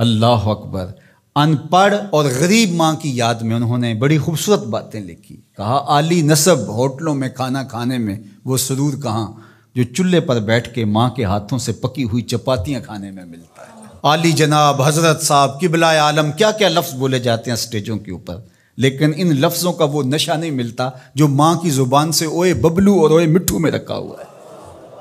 अल्लाह अकबर अनपढ़ और गरीब माँ की याद में उन्होंने बड़ी खूबसूरत बातें लिखी कहा आली नसब होटलों में खाना खाने में वो सरूर कहाँ जो चूल्हे पर बैठ के माँ के हाथों से पकी हुई चपातियाँ खाने में मिलता है आली जनाब हज़रत साहब किबला आलम क्या क्या लफ्ज़ बोले जाते हैं स्टेजों के ऊपर लेकिन इन लफ्ज़ों का वो नशा नहीं मिलता जो माँ की ज़ुबान से ओए बबलू और ओए मिट्टू में रखा हुआ है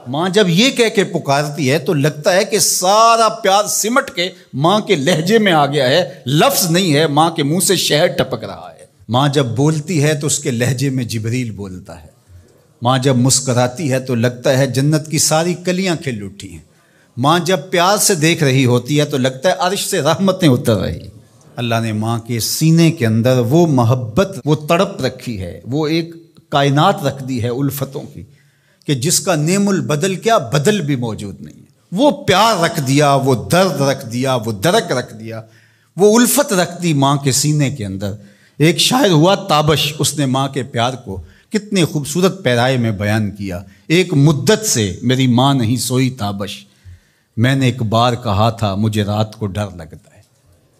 माँ जब ये कह के पुकारती है तो लगता है कि सारा प्यार सिमट के माँ के लहजे में आ गया है लफ्ज नहीं है माँ के मुंह से शहर टपक रहा है माँ जब बोलती है तो उसके लहजे में जिबरील बोलता है मां जब मुस्कराती है तो लगता है जन्नत की सारी कलियां खिल उठी हैं माँ जब प्यार से देख रही होती है तो लगता है अरश से रहमतें उतर रही अल्लाह ने माँ के सीने के अंदर वो मोहब्बत वो तड़प रखी है वो एक कायनात रख दी है उल्फतों की कि जिसका नेमुल बदल क्या बदल भी मौजूद नहीं है वो प्यार रख दिया वो दर्द रख दिया वो दरक रख दिया वो उल्फत रख दी माँ के सीने के अंदर एक शायर हुआ ताबश उसने माँ के प्यार को कितने खूबसूरत पैराए में बयान किया एक मुद्दत से मेरी माँ नहीं सोई ताबश मैंने एक बार कहा था मुझे रात को डर लगता है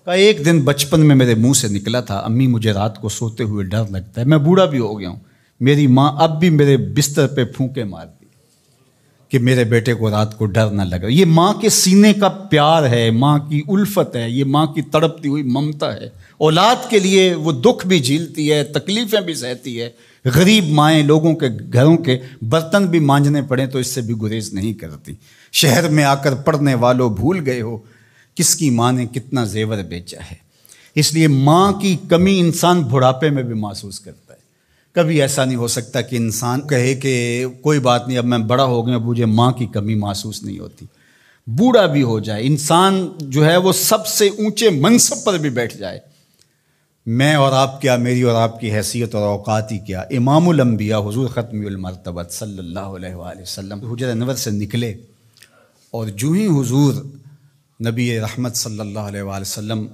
का एक दिन बचपन में मेरे मुंह से निकला था अम्मी मुझे रात को सोते हुए डर लगता है मैं बूढ़ा भी हो गया हूँ मेरी माँ अब भी मेरे बिस्तर पे फूके मारती कि मेरे बेटे को रात को डर ना लगे ये माँ के सीने का प्यार है माँ की उल्फत है ये माँ की तड़पती हुई ममता है औलाद के लिए वो दुख भी झीलती है तकलीफ़ें भी सहती है गरीब माएँ लोगों के घरों के बर्तन भी मांझने पड़े तो इससे भी गुरेज नहीं करती शहर में आकर पढ़ने वालों भूल गए हो किसकी माँ ने कितना जेवर बेचा है इसलिए माँ की कमी इंसान बुढ़ापे में भी महसूस करता है कभी ऐसा नहीं हो सकता कि इंसान कहे कि कोई बात नहीं अब मैं बड़ा हो गया मुझे माँ की कमी महसूस नहीं होती बूढ़ा भी हो जाए इंसान जो है वो सबसे ऊंचे मनसब पर भी बैठ जाए मैं और आप क्या मेरी और आपकी हैसियत और अवकात ही क्या इमामबिया हजूर ख़तमरतबत सल्लाम हजर अनवर से निकले और जूही हजूर नबी रहमत सल्ला वसम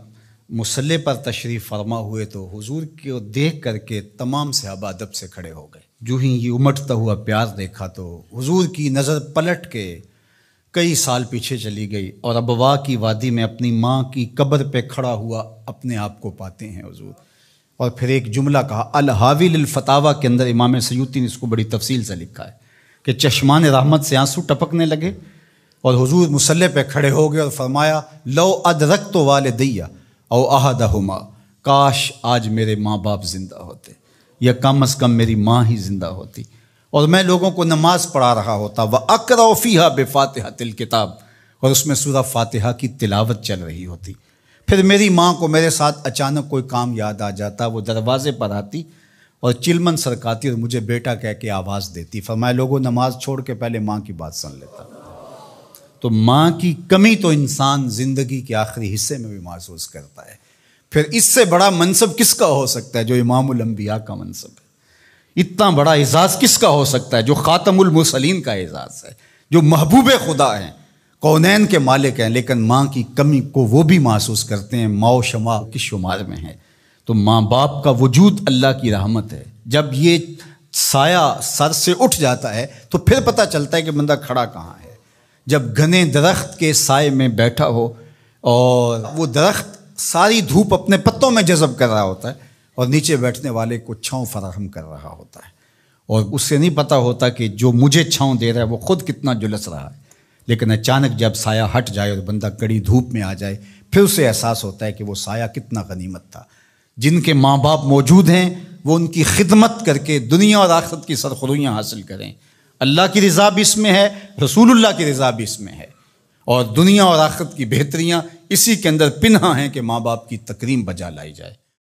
मुसल्ले पर तशरीफ़ फरमा हुए तो हुजूर को देख करके तमाम से अदब से खड़े हो गए जो ही ये उमटता हुआ प्यार देखा तो हुजूर की नज़र पलट के कई साल पीछे चली गई और अबवा की वादी में अपनी माँ की कब्र पे खड़ा हुआ अपने आप को पाते हैं हुजूर और फिर एक जुमला कहा हाविल फतावा के अंदर इमाम सयूती ने इसको बड़ी तफसील से लिखा है कि चश्मान रहमत से आंसू टपकने लगे और हुजूर मुसल्ले पे खड़े हो गए और फरमाया लो अदरक तो वाले दैया औ अहदा हुमा काश आज मेरे माँ बाप ज़िंदा होते या कम अज़ कम मेरी माँ ही ज़िंदा होती और मैं लोगों को नमाज़ पढ़ा रहा होता व फीहा बेफातहा तिल किताब और उसमें सूरह फातिहा की तिलावत चल रही होती फिर मेरी माँ को मेरे साथ अचानक कोई काम याद आ जाता वो दरवाज़े पर आती और चिलमन सरकाती और मुझे बेटा कह के आवाज़ देती फिर मैं लोगों नमाज छोड़ के पहले माँ की बात सुन लेता तो माँ की कमी तो इंसान ज़िंदगी के आखिरी हिस्से में भी महसूस करता है फिर इससे बड़ा मनसब किसका हो सकता है जो इमामबिया का मनसब है इतना बड़ा एजाज़ किसका हो सकता है जो ख़ातमुल का एजाज़ है जो महबूब खुदा हैं कौनैन के मालिक हैं लेकिन माँ की कमी को वो भी महसूस करते हैं माओ शमा किस शुमार में है तो माँ बाप का वजूद अल्लाह की रहमत है जब ये साया सर से उठ जाता है तो फिर पता चलता है कि बंदा खड़ा कहाँ है जब घने दरख्त के साय में बैठा हो और वो दरख्त सारी धूप अपने पत्तों में जज़ब कर रहा होता है और नीचे बैठने वाले को छाँव फराहम कर रहा होता है और उससे नहीं पता होता कि जो मुझे छाँव दे रहा है वो खुद कितना जुलस रहा है लेकिन अचानक जब साया हट जाए और बंदा कड़ी धूप में आ जाए फिर उसे एहसास होता है कि वो साया कितना गनीमत था जिनके माँ बाप मौजूद हैं वो उनकी खिदमत करके दुनिया और आखरत की सरखरुइयाँ हासिल करें अल्लाह की रज़ा भी इसमें है रसूलुल्लाह की रज़ा भी इसमें है और दुनिया और आखिरत की बेहतरियाँ इसी के अंदर पिन्हा हैं कि माँ बाप की तकरीम बजा लाई जाए